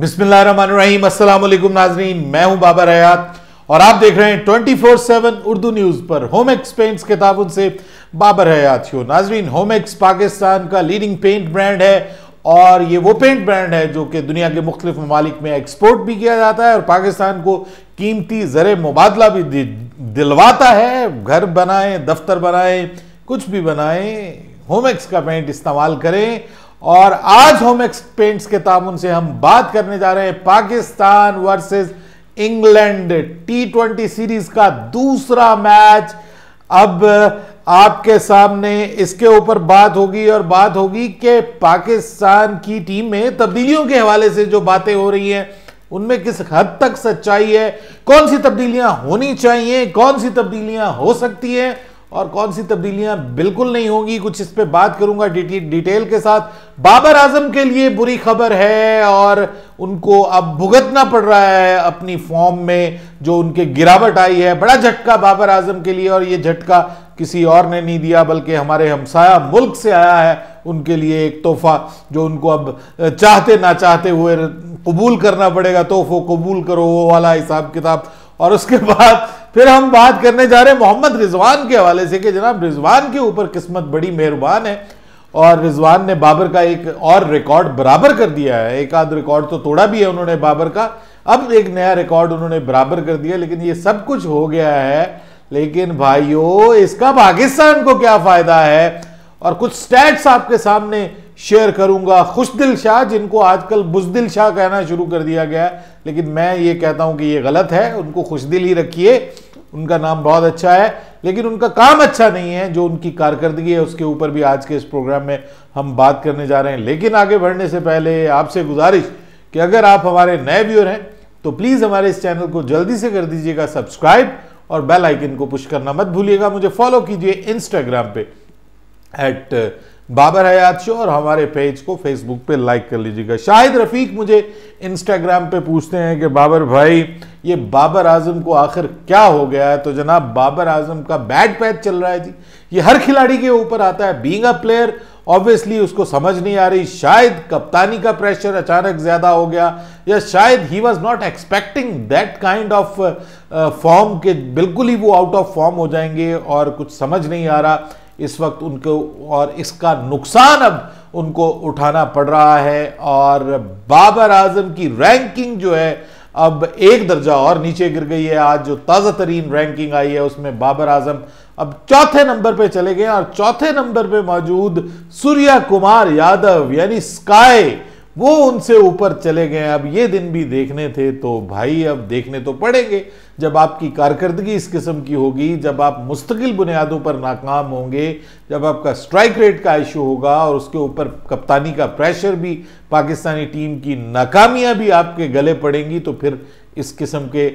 बिस्मिल्लाम असलम नाजरीन मैं हूं बाबर रयात और आप देख रहे हैं 24/7 उर्दू न्यूज़ पर होम एक्स पेंट किताबों से बाबर हयात हो नाजरीन होम एक्स पाकिस्तान का लीडिंग पेंट ब्रांड है और ये वो पेंट ब्रांड है जो कि दुनिया के मुख्तफ ममालिक में एक्सपोर्ट भी किया जाता है और पाकिस्तान को कीमती ज़र मुबादला भी दिलवाता है घर बनाएं दफ्तर बनाएं कुछ भी बनाएं होम का पेंट इस्तेमाल करें और आज होम एक्सपेंट्स के ताबुन से हम बात करने जा रहे हैं Pakistan versus England T twenty series का दूसरा मैच अब आपके सामने इसके ऊपर बात होगी और बात होगी कि पाकिस्तान की टीम में तब्दीलियों के हवाले से जो बातें हो रही हैं उनमें किस हद तक सच्चाई है कौन सी तब्दीलियां होनी चाहिए कौन सी तब्दीलियां हो सकती हैं और कौन सी तब्दीलियां बिल्कुल नहीं होंगी कुछ इस पर बात करूंगा डिटेल के साथ बाबर आजम के लिए बुरी खबर है और उनको अब भुगतना पड़ रहा है अपनी फॉर्म में जो उनके गिरावट आई है बड़ा झटका बाबर आजम के लिए और ये झटका किसी और ने नहीं दिया बल्कि हमारे हमसाया मुल्क से आया है उनके लिए एक तोहफा जो उनको अब चाहते ना चाहते हुए कबूल करना पड़ेगा तोहफो कबूल करो वो वाला हिसाब किताब और उसके बाद फिर हम बात करने जा रहे हैं मोहम्मद रिजवान के हवाले से कि जनाब रिजवान के ऊपर किस्मत बड़ी मेहरबान है और रिजवान ने बाबर का एक और रिकॉर्ड बराबर कर दिया है एक आध रिकॉर्ड तो तोड़ा भी है उन्होंने बाबर का अब एक नया रिकॉर्ड उन्होंने बराबर कर दिया लेकिन ये सब कुछ हो गया है लेकिन भाइयों इसका पाकिस्तान को क्या फायदा है और कुछ स्टैट्स आपके सामने शेयर करूंगा खुशदिल शाह जिनको आजकल बुजदिल शाह कहना शुरू कर दिया गया लेकिन मैं ये कहता हूं कि ये गलत है उनको खुशदिल ही रखिए उनका नाम बहुत अच्छा है लेकिन उनका काम अच्छा नहीं है जो उनकी कारकर्दगी है उसके ऊपर भी आज के इस प्रोग्राम में हम बात करने जा रहे हैं लेकिन आगे बढ़ने से पहले आपसे गुजारिश कि अगर आप हमारे नए व्यूअर हैं तो प्लीज़ हमारे इस चैनल को जल्दी से कर दीजिएगा सब्सक्राइब और बेल आइकन को पुश करना मत भूलिएगा मुझे फॉलो कीजिए इंस्टाग्राम पे एट बाबर हयात शो और हमारे पेज को फेसबुक पे लाइक कर लीजिएगा शाहिद रफीक मुझे इंस्टाग्राम पे पूछते हैं कि बाबर भाई ये बाबर आजम को आखिर क्या हो गया है तो जनाब बाबर आजम का बैड पैच चल रहा है जी ये हर खिलाड़ी के ऊपर आता है बींग अ प्लेयर ऑब्वियसली उसको समझ नहीं आ रही शायद कप्तानी का प्रेशर अचानक ज़्यादा हो गया या शायद he was not expecting that kind of form के बिल्कुल ही वो आउट ऑफ फॉर्म हो जाएंगे और कुछ समझ नहीं आ रहा इस वक्त उनको और इसका नुकसान अब उनको उठाना पड़ रहा है और बाबर आजम की रैंकिंग जो है अब एक दर्जा और नीचे गिर गई है आज जो ताज़ा तरीन रैंकिंग आई है उसमें बाबर आजम अब चौथे नंबर पे चले गए और चौथे नंबर पे मौजूद सूर्या कुमार यादव यानी स्काई वो उनसे ऊपर चले गए अब ये दिन भी देखने थे तो भाई अब देखने तो पड़ेंगे जब आपकी कारकर्दगी इस किस्म की होगी जब आप मुस्तकिल बुनियादों पर नाकाम होंगे जब आपका स्ट्राइक रेट का इशू होगा और उसके ऊपर कप्तानी का प्रेशर भी पाकिस्तानी टीम की नाकामियां भी आपके गले पड़ेंगी तो फिर इस किस्म के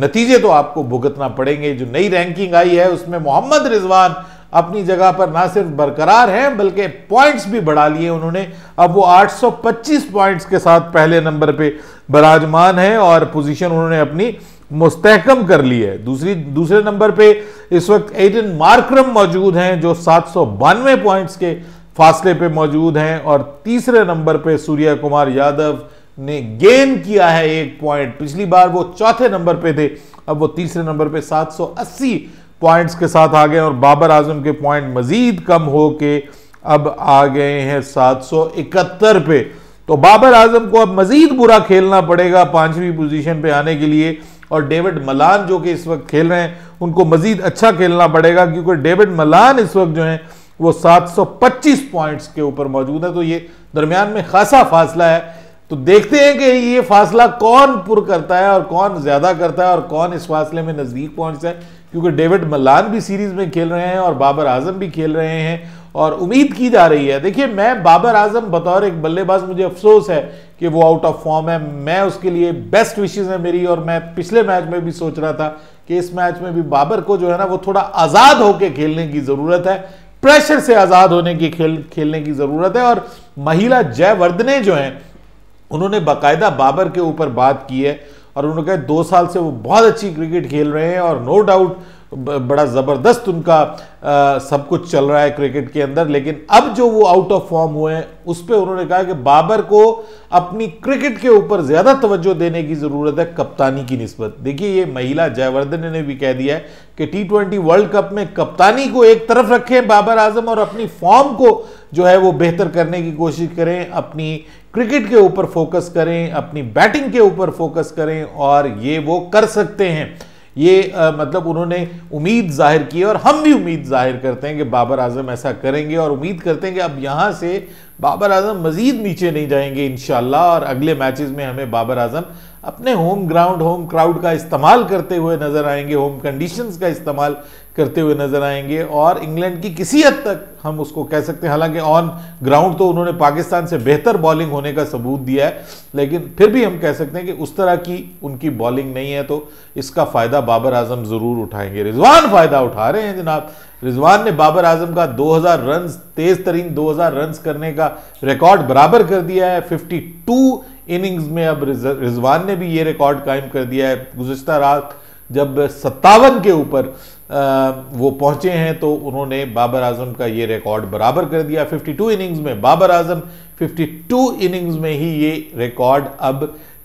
नतीजे तो आपको भुगतना पड़ेंगे जो नई रैंकिंग आई है उसमें मोहम्मद रिजवान अपनी जगह पर ना सिर्फ बरकरार हैं बल्कि पॉइंट्स भी बढ़ा लिए उन्होंने अब वो 825 पॉइंट्स के साथ पहले नंबर पे बराजमान है और पोजीशन उन्होंने अपनी मुस्तकम कर ली है दूसरी दूसरे नंबर पे इस वक्त एडन मार्क्रम मौजूद हैं जो सात पॉइंट्स के फासले पे मौजूद हैं और तीसरे नंबर पे सूर्या कुमार यादव ने गेन किया है एक पॉइंट पिछली बार वो चौथे नंबर पे थे अब वो तीसरे नंबर पे 780 पॉइंट्स के साथ आ गए और बाबर आजम के पॉइंट मज़ीद कम हो के अब आ गए हैं 771 पे तो बाबर आजम को अब मज़ीद बुरा खेलना पड़ेगा पांचवी पोजीशन पे आने के लिए और डेविड मलान जो कि इस वक्त खेल रहे हैं उनको मज़ीद अच्छा खेलना पड़ेगा क्योंकि डेविड मलान इस वक्त जो है वो 725 पॉइंट्स के ऊपर मौजूद है तो ये दरमियान में खासा फासला है तो देखते हैं कि ये फासला कौन पुर करता है और कौन ज़्यादा करता है और कौन इस फासले में नज़दीक पहुंचता है क्योंकि डेविड मलान भी सीरीज में खेल रहे हैं और बाबर आजम भी खेल रहे हैं और उम्मीद की जा रही है देखिए मैं बाबर आजम बतौर एक बल्लेबाज मुझे अफसोस है कि वो आउट ऑफ फॉर्म है मैं उसके लिए बेस्ट विशेज है मेरी और मैं पिछले मैच में भी सोच रहा था कि इस मैच में भी बाबर को जो है ना वो थोड़ा आज़ाद होकर खेलने की ज़रूरत है प्रेशर से आज़ाद होने की खेल खेलने की ज़रूरत है और महिला जयवर्धने जो है उन्होंने बाकायदा बाबर के ऊपर बात की है और उन्होंने कहा दो साल से वो बहुत अच्छी क्रिकेट खेल रहे हैं और नो डाउट बड़ा ज़बरदस्त उनका आ, सब कुछ चल रहा है क्रिकेट के अंदर लेकिन अब जो वो आउट ऑफ फॉर्म हुए हैं उस पर उन्होंने कहा कि बाबर को अपनी क्रिकेट के ऊपर ज़्यादा तवज्जो देने की ज़रूरत है कप्तानी की नस्बत देखिए ये महिला जयवर्धन ने भी कह दिया है कि टी ट्वेंटी वर्ल्ड कप में कप्तानी को एक तरफ रखें बाबर आजम और अपनी फॉर्म को जो है वो बेहतर करने की कोशिश करें अपनी क्रिकेट के ऊपर फोकस करें अपनी बैटिंग के ऊपर फोकस करें और ये वो कर सकते हैं ये आ, मतलब उन्होंने उम्मीद जाहिर की और हम भी उम्मीद जाहिर करते हैं कि बाबर आजम ऐसा करेंगे और उम्मीद करते हैं कि अब यहाँ से बाबर आजम मज़ीद नीचे नहीं जाएंगे इन और अगले मैचेस में हमें बाबर आजम अपने होम ग्राउंड होम क्राउड का इस्तेमाल करते हुए नज़र आएंगे होम कंडीशंस का इस्तेमाल करते हुए नजर आएंगे और इंग्लैंड की किसी हद तक हम उसको कह सकते हैं हालांकि ऑन ग्राउंड तो उन्होंने पाकिस्तान से बेहतर बॉलिंग होने का सबूत दिया है लेकिन फिर भी हम कह सकते हैं कि उस तरह की उनकी बॉलिंग नहीं है तो इसका फ़ायदा बाबर आजम ज़रूर उठाएंगे रिजवान फ़ायदा उठा रहे हैं जनाब रिजवान ने बाबर आजम का 2000 रन तेज़ तरीन 2000 रन करने का रिकॉर्ड बराबर कर दिया है 52 इनिंग्स में अब रिजवान ने भी ये रिकॉर्ड कायम कर दिया है गुजशत रात जब सत्तावन के ऊपर वो पहुंचे हैं तो उन्होंने बाबर आजम का ये रिकॉर्ड बराबर कर दिया 52 इनिंग्स में बाबर आजम 52 इनिंग्स में ही ये रिकॉर्ड अब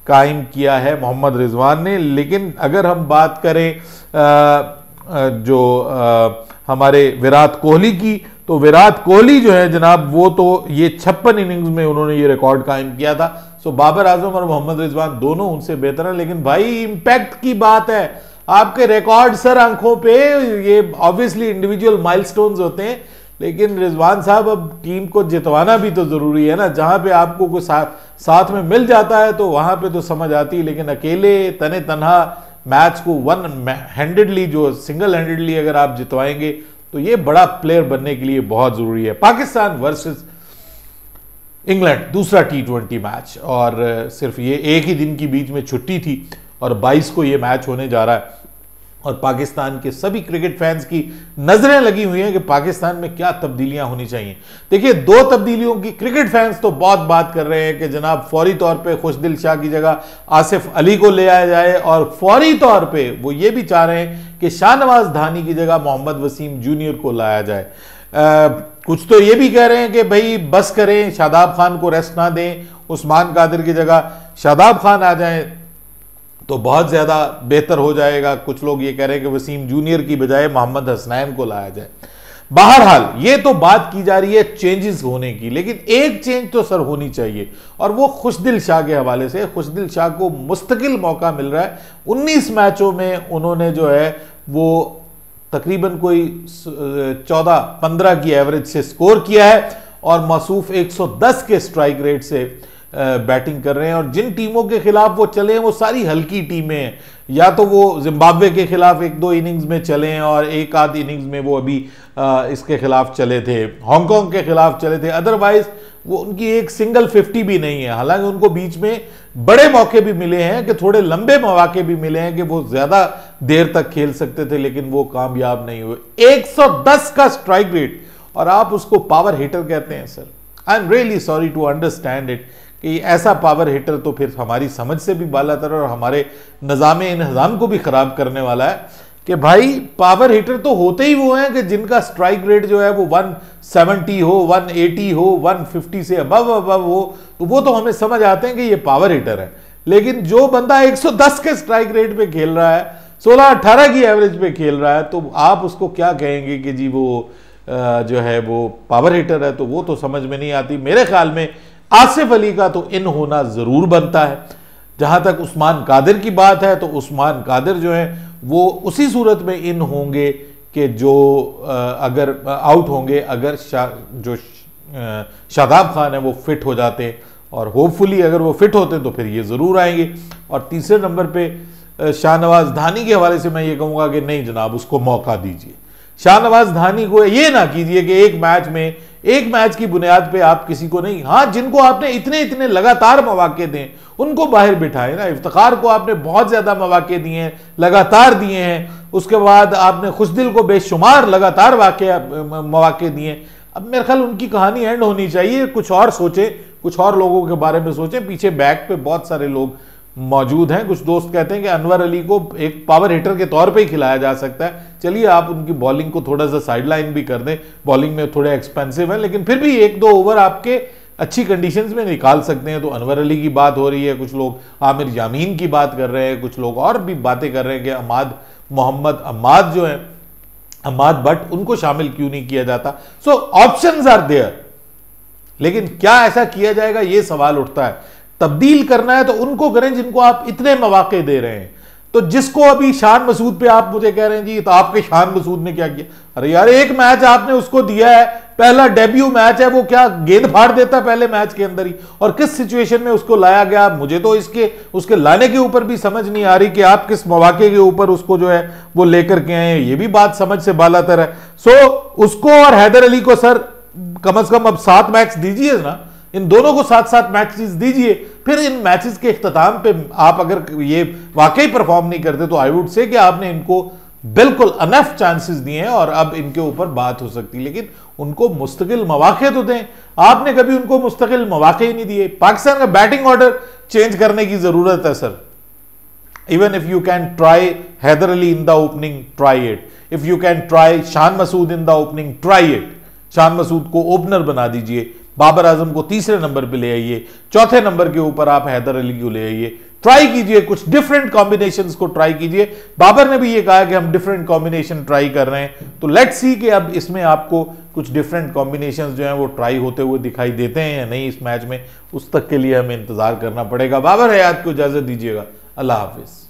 कायम किया है मोहम्मद रिजवान ने लेकिन अगर हम बात करें आ, जो आ, हमारे विराट कोहली की तो विराट कोहली जो है जनाब वो तो ये छप्पन इनिंग्स में उन्होंने ये रिकॉर्ड कायम किया था सो बाबर आजम और मोहम्मद रिजवान दोनों उनसे बेहतर हैं लेकिन भाई इम्पैक्ट की बात है आपके रिकॉर्ड सर आंखों पे ये ऑब्वियसली इंडिविजुअल माइलस्टोन्स होते हैं लेकिन रिजवान साहब अब टीम को जितवाना भी तो ज़रूरी है ना जहां पे आपको कोई साथ साथ में मिल जाता है तो वहां पे तो समझ आती है लेकिन अकेले तने तनहा मैच को वन हैंडेडली जो सिंगल हैंडेडली अगर आप जितवाएंगे तो ये बड़ा प्लेयर बनने के लिए बहुत ज़रूरी है पाकिस्तान वर्सेस इंग्लैंड दूसरा टी ट्वेंटी मैच और सिर्फ ये एक ही दिन की बीच में छुट्टी थी और 22 को ये मैच होने जा रहा है और पाकिस्तान के सभी क्रिकेट फैंस की नजरें लगी हुई हैं कि पाकिस्तान में क्या तब्दीलियां होनी चाहिए देखिए दो तब्दीलियों की क्रिकेट फैंस तो बहुत बात कर रहे हैं कि जनाब फौरी तौर पे खुशदिल शाह की जगह आसिफ अली को ले आया जाए और फौरी तौर पे वो ये भी चाह रहे हैं कि शाहनवाज धानी की जगह मोहम्मद वसीम जूनियर को लाया जाए आ, कुछ तो ये भी कह रहे हैं कि भाई बस करें शादाब खान को रेस्ट ना दें उस्मान कादिर की जगह शादाब खान आ जाए तो बहुत ज़्यादा बेहतर हो जाएगा कुछ लोग ये कह रहे हैं कि वसीम जूनियर की बजाय मोहम्मद हसनैन को लाया जाए बहरहाल ये तो बात की जा रही है चेंजेस होने की लेकिन एक चेंज तो सर होनी चाहिए और वो खुशदिल शाह के हवाले से खुशदिल शाह को मुस्तकिल मौका मिल रहा है 19 मैचों में उन्होंने जो है वो तकरीबन कोई 14-15 की एवरेज से स्कोर किया है और मसूफ 110 के स्ट्राइक रेट से बैटिंग कर रहे हैं और जिन टीमों के खिलाफ वो चले हैं वो सारी हल्की टीमें हैं या तो वो जिम्बाब्वे के खिलाफ एक दो इनिंग्स में चले हैं और एक आध इनिंग्स में वो अभी इसके खिलाफ चले थे हांगकांग के खिलाफ चले थे अदरवाइज वो उनकी एक सिंगल फिफ्टी भी नहीं है हालांकि उनको बीच में बड़े मौके भी मिले हैं कि थोड़े लंबे मौके भी मिले हैं कि वो ज्यादा देर तक खेल सकते थे लेकिन वो कामयाब नहीं हुए 110 का स्ट्राइक रेट और आप उसको पावर हीटर कहते हैं sir I am really sorry to understand it कि ऐसा पावर हीटर तो फिर हमारी समझ से भी बाला तर और हमारे निज़ाम इन्हज़ाम को भी ख़राब करने वाला है कि भाई पावर हीटर तो होते ही वो हैं कि जिनका स्ट्राइक रेट जो है वो 170 हो 180 हो 150 से अबव अबव हो तो वो तो हमें समझ आते हैं कि ये पावर हीटर है लेकिन जो बंदा 110 के स्ट्राइक रेट पे खेल रहा है 16-18 की एवरेज पे खेल रहा है तो आप उसको क्या कहेंगे कि जी वो जो है वो पावर हीटर है तो वो तो समझ में नहीं आती मेरे ख्याल में आसिफ अली का तो इन होना ज़रूर बनता है जहां तक उस्मान कादिर की बात है तो उस्मान कादिर जो है वो उसी सूरत में इन होंगे कि जो अगर आउट होंगे अगर शा, जो शादाब खान है वो फिट हो जाते और होपफुली अगर वो फिट होते तो फिर ये ज़रूर आएंगे और तीसरे नंबर पे शाहनवाज धानी के हवाले से मैं ये कहूँगा कि नहीं जनाब उसको मौका दीजिए शाहनवाज धानी को ये ना कीजिए कि एक मैच में एक मैच की बुनियाद पे आप किसी को नहीं हाँ जिनको आपने इतने इतने लगातार मौाक़े दें उनको बाहर बिठाए ना इफ्तार को आपने बहुत ज़्यादा मौाक़े दिए हैं लगातार दिए हैं उसके बाद आपने खुशदिल को बेशुमार लगातार वाक़ मौाक़े दिए अब मेरे ख्याल उनकी कहानी एंड होनी चाहिए कुछ और सोचें कुछ और लोगों के बारे में सोचें पीछे बैक पे बहुत सारे लोग मौजूद हैं कुछ दोस्त कहते हैं कि अनवर अली को एक पावर हिटर के तौर पे ही खिलाया जा सकता है चलिए आप उनकी बॉलिंग को थोड़ा सा साइडलाइन भी कर दें बॉलिंग में थोड़े एक्सपेंसिव हैं लेकिन फिर भी एक दो ओवर आपके अच्छी कंडीशंस में निकाल सकते हैं तो अनवर अली की बात हो रही है कुछ लोग आमिर यामीन की बात कर रहे हैं कुछ लोग और भी बातें कर रहे हैं कि अमाद मोहम्मद अमाद जो है अमाद भट्ट उनको शामिल क्यों नहीं किया जाता सो ऑप्शन आर देयर लेकिन क्या ऐसा किया जाएगा यह सवाल उठता है तब्दील करना है तो उनको करें जिनको आप इतने मौाक़े दे रहे हैं तो जिसको अभी शान मसूद पे आप मुझे कह रहे हैं जी तो आपके शान मसूद ने क्या किया अरे यार एक मैच आपने उसको दिया है पहला डेब्यू मैच है वो क्या गेंद फाड़ देता है पहले मैच के अंदर ही और किस सिचुएशन में उसको लाया गया मुझे तो इसके उसके लाने के ऊपर भी समझ नहीं आ रही कि आप किस मौाक़े के ऊपर उसको जो है वो लेकर के आए ये भी बात समझ से बालातर है सो उसको और हैदर अली को सर कम अज कम अब सात मैच दीजिए ना इन दोनों को साथ साथ मैचेस दीजिए फिर इन मैचेस के अख्ताम पे आप अगर ये वाकई परफॉर्म नहीं करते तो आई वुड से कि आपने इनको बिल्कुल अनफ चांसेस दिए हैं और अब इनके ऊपर बात हो सकती है लेकिन उनको मुस्तकिल मौाक़े तो दें आपने कभी उनको मुस्तकिल मौाक़े ही नहीं दिए पाकिस्तान का बैटिंग ऑर्डर चेंज करने की ज़रूरत है sir even if you can try Haider Ali in the opening try it if you can try Shan Masood in the opening try it Shan Masood को ओपनर बना दीजिए बाबर आजम को तीसरे नंबर पे ले आइए चौथे नंबर के ऊपर आप हैदर अली को ले आइए ट्राई कीजिए कुछ डिफरेंट कॉम्बिनेशन को ट्राई कीजिए बाबर ने भी ये कहा कि हम डिफरेंट कॉम्बिनेशन ट्राई कर रहे हैं तो लेट सी कि अब इसमें आपको कुछ डिफरेंट कॉम्बिनेशन जो हैं वो ट्राई होते हुए दिखाई देते हैं या नहीं इस मैच में उस तक के लिए हमें इंतजार करना पड़ेगा बाबर हयात को इजाजत दीजिएगा अल्लाह हाफिज़